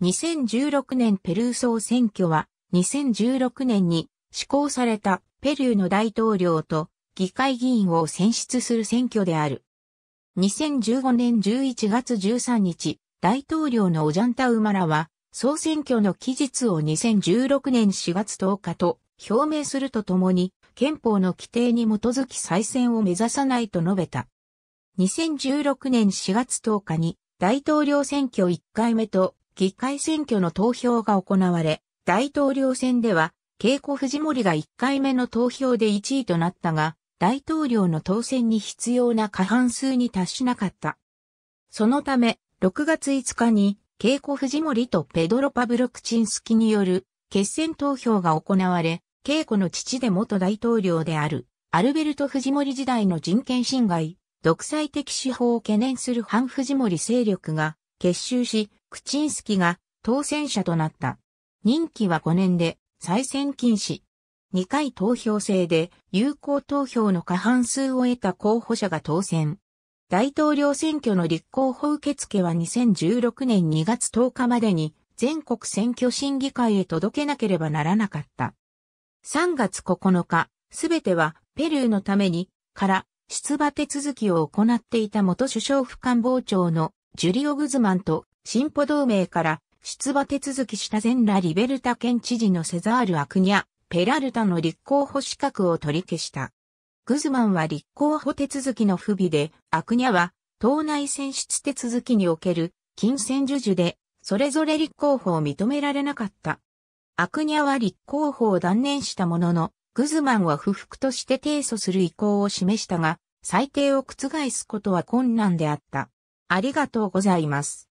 2016年ペルー総選挙は、2016年に施行されたペルーの大統領と議会議員を選出する選挙である。2015年11月13日、大統領のオジャンタ・ウマラは、総選挙の期日を2016年4月10日と表明するとともに、憲法の規定に基づき再選を目指さないと述べた。2016年4月10日に大統領選挙1回目と議会選挙の投票が行われ、大統領選では、ケ古。フジモリが1回目の投票で1位となったが、大統領の当選に必要な過半数に達しなかった。そのため、6月5日に、ケ古。フジモリとペドロ・パブロクチンスキによる決選投票が行われ、ケ古の父で元大統領である、アルベルト・フジモリ時代の人権侵害、独裁的手法を懸念する反フジモリ勢力が結集し、クチンスキが当選者となった。任期は5年で再選禁止。2回投票制で有効投票の過半数を得た候補者が当選。大統領選挙の立候補受付は2016年2月10日までに全国選挙審議会へ届けなければならなかった。3月9日、すべてはペルーのためにから出馬手続きを行っていた元首相府官房長のジュリオ・グズマンと進歩同盟から出馬手続きした全ラリベルタ県知事のセザール・アクニャ、ペラルタの立候補資格を取り消した。グズマンは立候補手続きの不備で、アクニャは党内選出手続きにおける金銭授受で、それぞれ立候補を認められなかった。アクニャは立候補を断念したものの、グズマンは不服として提訴する意向を示したが、裁定を覆すことは困難であった。ありがとうございます。